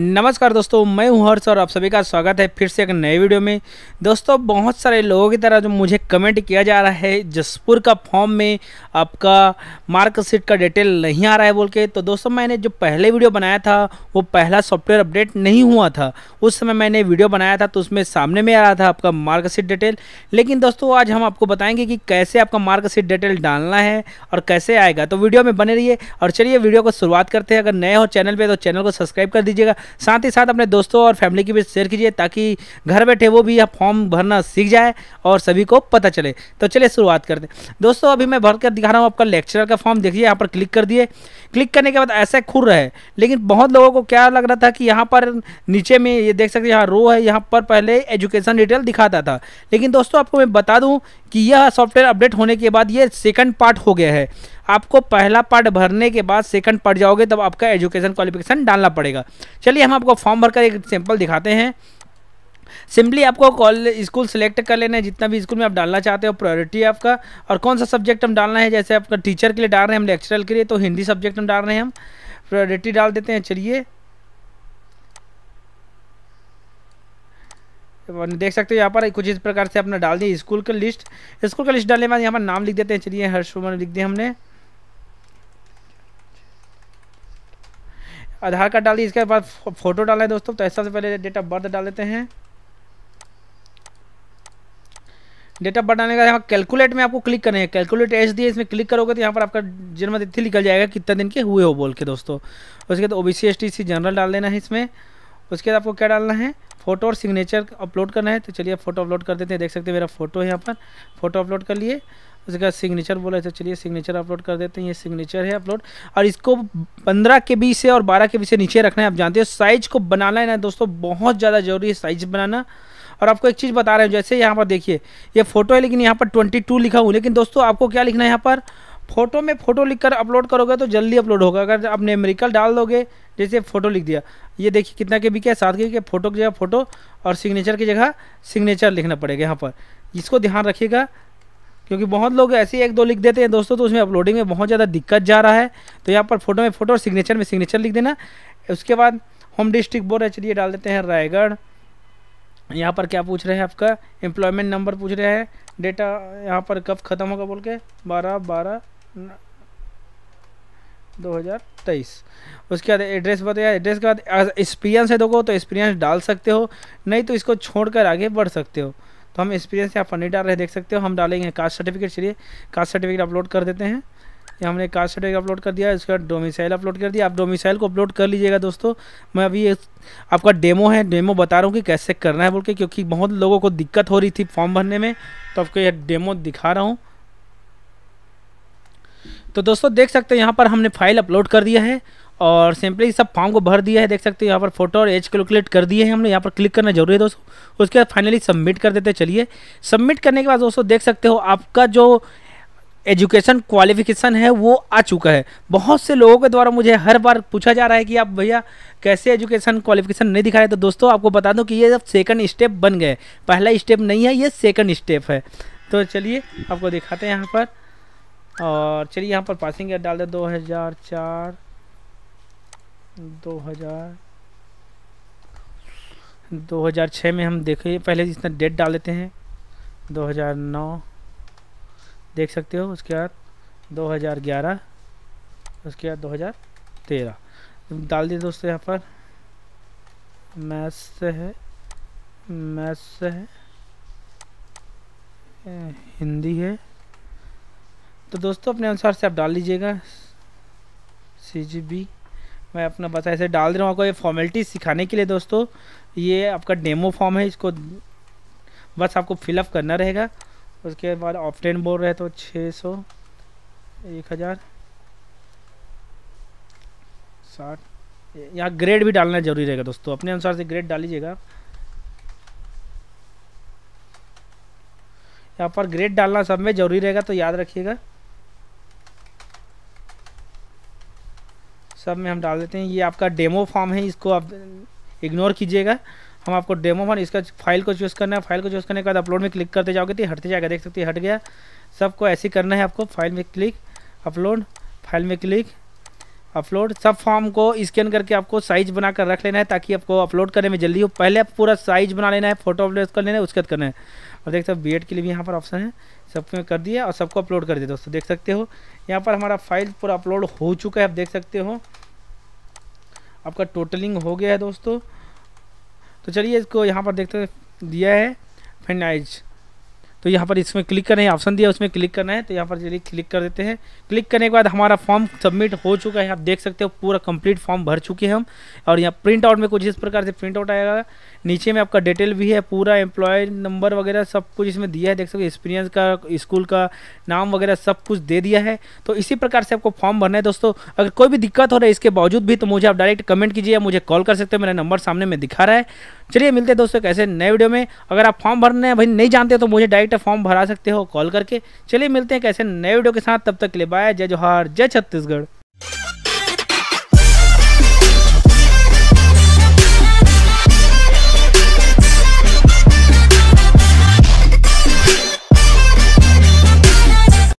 नमस्कार दोस्तों मैं हूं हर्ष और आप सभी का स्वागत है फिर से एक नए वीडियो में दोस्तों बहुत सारे लोगों की तरह जो मुझे कमेंट किया जा रहा है जसपुर का फॉर्म में आपका मार्कशीट का डिटेल नहीं आ रहा है बोल के तो दोस्तों मैंने जो पहले वीडियो बनाया था वो पहला सॉफ्टवेयर अपडेट नहीं हुआ था उस समय मैंने वीडियो बनाया था तो उसमें सामने में आ रहा था आपका मार्कशीट डिटेल लेकिन दोस्तों आज हम आपको बताएंगे कि कैसे आपका मार्कशीट डिटेल डालना है और कैसे आएगा तो वीडियो में बने रहिए और चलिए वीडियो को शुरुआत करते हैं अगर नए हो चैनल पर तो चैनल को सब्सक्राइब कर दीजिएगा साथ ही साथ अपने दोस्तों और फैमिली के बीच शेयर कीजिए ताकि घर बैठे वो भी यह फॉर्म भरना सीख जाए और सभी को पता चले तो चलिए शुरुआत करते हैं दोस्तों अभी मैं भरकर दिखा रहा हूँ आपका लेक्चरर का फॉर्म देखिए यहाँ पर क्लिक कर दिए क्लिक करने के बाद ऐसा खुर रहे लेकिन बहुत लोगों को क्या लग रहा था कि यहाँ पर नीचे में ये देख सकते यहाँ रो है यहाँ पर पहले एजुकेशन डिटेल दिखाता था लेकिन दोस्तों आपको मैं बता दूँ कि यह सॉफ्टवेयर अपडेट होने के बाद ये सेकंड पार्ट हो गया है आपको पहला पार्ट भरने के बाद सेकंड पार्ट जाओगे तब आपका एजुकेशन क्वालिफिकेशन डालना पड़ेगा चलिए हम आपको फॉर्म भरकर एक सैम्पल दिखाते हैं सिंपली आपको कॉलेज स्कूल सेलेक्ट कर लेना है जितना भी स्कूल में आप डालना चाहते हो प्रायोरिटी है आपका और कौन सा सब्जेक्ट हम डालना है जैसे आपका टीचर के लिए डाल रहे हैं हम लेक्चरल के लिए तो हिंदी सब्जेक्ट हम डाल रहे हैं हम प्रायोरिटी डाल देते हैं चलिए देख सकते हो यहाँ पर कुछ इस प्रकार से आपने डाल दिए स्कूल का लिस्ट स्कूल का लिस्ट डालने के बाद यहाँ पर नाम लिख देते हैं चलिए हर्ष लिख दिया हमने आधार कार्ड डाली इसके बाद फोटो डाले दोस्तों तो ऐसा से पहले डेट ऑफ बर्थ डाल लेते हैं डेट ऑफ बर्थ डालने का यहाँ कैलकुलेट में आपको क्लिक करना है कैलकुलेट एस दिए इसमें क्लिक करोगे तो यहाँ पर आपका जन्म तिथि निकल जाएगा कितने दिन के हुए हो बोल के दोस्तों उसके बाद O B S T C general डाल देना है इसमें उसके बाद आपको क्या डालना है फोटो और सिग्नेचर अपलोड करना है तो चलिए फोटो अपलोड कर देते हैं देख सकते हैं मेरा फोटो है यहाँ पर फोटो अपलोड कर लिए उसके बाद सिग्नेचर बोला था तो चलिए सिग्नेचर अपलोड कर देते हैं ये सिग्नेचर है अपलोड और इसको पंद्रह के बी से और बारह के बी से नीचे रखना है आप जानते हो साइज़ को बनाना है ना दोस्तों बहुत ज़्यादा ज़रूरी है साइज़ बनाना और आपको एक चीज़ बता रहे हैं जैसे यहाँ पर देखिए ये फोटो है लेकिन यहाँ पर ट्वेंटी टू लिखा हुआ लेकिन दोस्तों आपको क्या लिखना है यहाँ पर फोटो में फ़ोटो लिखकर अपलोड करोगे तो जल्दी अपलोड होगा अगर आप न्यूमेरिकल डाल दोगे जैसे फ़ोटो लिख दिया ये देखिए कितना के बी क्या साथ के, के फ़ोटो की जगह फ़ोटो और सिग्नेचर की जगह सिग्नेचर लिखना पड़ेगा यहाँ पर इसको ध्यान रखिएगा क्योंकि बहुत लोग ऐसे एक दो लिख देते हैं दोस्तों तो उसमें अपलोडिंग में बहुत ज़्यादा दिक्कत जा रहा है तो यहाँ पर फोटो में फ़ोटो और सिग्नेचर में सिग्नेचर लिख देना उसके बाद होम डिस्ट्रिक्ट बोर्ड है डाल देते हैं रायगढ़ यहाँ पर क्या पूछ रहे हैं आपका एम्प्लॉयमेंट नंबर पूछ रहे हैं डेटा यहाँ पर कब ख़त्म होगा बोल के बारह बारह दो हज़ार तेईस उसके बाद एड्रेस बताया एड्रेस के बाद एक्सपीरियंस है देखो तो एक्सपीरियंस डाल सकते हो नहीं तो इसको छोड़कर आगे बढ़ सकते हो तो हम एक्सपीरियंस यहाँ पर नहीं डाल रहे देख सकते हो हम डालेंगे कास्ट सर्टिफिकेट चलिए कास्ट सर्टिफिकेट अपलोड कर देते हैं ये हमने कास्ट सर्टिफिकेट अपलोड कर दिया उसके बाद डोमिसाइल अपलोड कर दिया आप डोमिसाइल को अपलोड कर लीजिएगा दोस्तों मैं अभी एक आपका डेमो है डेमो बता रहा हूँ कि कैसे करना है बोल के क्योंकि बहुत लोगों को दिक्कत हो रही थी फॉर्म भरने में तो आपको यह डेमो दिखा रहा हूँ तो दोस्तों देख सकते हैं यहाँ पर हमने फाइल अपलोड कर दिया है और सिंपली सब फॉर्म को भर दिया है देख सकते हो यहाँ पर फोटो और एज कैलकुलेट कर दिए हैं हमने यहाँ पर क्लिक करना जरूरी है दोस्तों उसके बाद फाइनली सबमिट कर देते चलिए सबमिट करने के बाद दोस्तों देख सकते हो आपका जो एजुकेशन क्वालिफिकेशन है वो आ चुका है बहुत से लोगों के द्वारा मुझे हर बार पूछा जा रहा है कि आप भैया कैसे एजुकेशन क्वालिफिकेशन नहीं दिखा रहे तो दोस्तों आपको बता दूँ कि ये जब सेकंड स्टेप बन गए पहला स्टेप नहीं है ये सेकंड स्टेप है तो चलिए आपको दिखाते हैं यहाँ पर और चलिए यहाँ पर पासिंग डाल दें दो हज़ार चार दो हज़ार दो हज़ार छः में हम देखें पहले इसमें डेट डाल देते हैं दो हज़ार नौ देख सकते हो उसके बाद दो हज़ार ग्यारह उसके बाद दो हज़ार तेरह डाल दिए दोस्तों यहाँ पर मैथ से है मैथ से है हिंदी है तो दोस्तों अपने अनुसार से आप डाल लीजिएगा सी जी बी मैं अपना बस ऐसे डाल दे रहा हूँ आपको ये फॉर्मेलिटी सिखाने के लिए दोस्तों ये आपका डेमो फॉर्म है इसको बस आपको फिलअप करना रहेगा उसके बाद ऑप्टेन बोल रहे तो छः सौ एक हज़ार साठ यहाँ ग्रेड भी डालना जरूरी रहेगा दोस्तों अपने अनुसार से ग्रेड डाल लीजिएगा यहाँ पर ग्रेड डालना सब में ज़रूरी रहेगा तो याद रखिएगा सब में हम डाल देते हैं ये आपका डेमो फॉर्म है इसको आप इग्नोर कीजिएगा हम आपको डेमो फॉर्म इसका फाइल को चूज़ करना है फाइल को चूज़ करने के बाद अपलोड में क्लिक करते जाओगे तो हटते जाएगा देख सकते हैं हट गया सबको ऐसे करना है आपको फाइल में क्लिक अपलोड फाइल में क्लिक अपलोड सब फॉर्म को स्कैन करके आपको साइज बना कर रख लेना है ताकि आपको अपलोड करने में जल्दी हो पहले आप पूरा साइज बना लेना है फोटो अपलोड कर लेना है उसके बाद करना है और देख सकते हो बी के लिए भी यहाँ पर ऑप्शन है सब में कर दिया और सबको अपलोड कर दिया दोस्तों देख सकते हो यहाँ पर हमारा फाइल पूरा अपलोड हो चुका है आप देख सकते हो आपका टोटलिंग हो गया है दोस्तों तो चलिए इसको यहाँ पर देखते दिया है फिनाइज तो यहाँ पर इसमें क्लिक करना है ऑप्शन दिया उसमें क्लिक करना है तो यहाँ पर चलिए क्लिक कर देते हैं क्लिक करने के बाद हमारा फॉर्म सबमिट हो चुका है आप देख सकते हो पूरा कंप्लीट फॉर्म भर चुके हैं हम और यहाँ प्रिंट आउट में कुछ इस प्रकार से प्रिंट आउट आएगा नीचे में आपका डिटेल भी है पूरा एम्प्लॉय नंबर वगैरह सब कुछ इसमें दिया है देख सकते एक्सपीरियंस का स्कूल का नाम वगैरह सब कुछ दे दिया है तो इसी प्रकार से आपको फॉर्म भरना है दोस्तों अगर कोई भी दिक्कत हो रहा है इसके बावजूद भी तो मुझे आप डायरेक्ट कमेंट कीजिए या मुझे कॉल कर सकते हो मेरा नंबर सामने में दिखा रहा है चलिए मिलते हैं दोस्तों कैसे नए वीडियो में अगर आप फॉर्म भरना भाई नहीं जानते तो मुझे डायरेक्ट फॉर्म भरा सकते हो कॉल करके चलिए मिलते हैं कैसे नए वीडियो के साथ तब तक के लिए बाय जय जोहार जय छत्तीसगढ़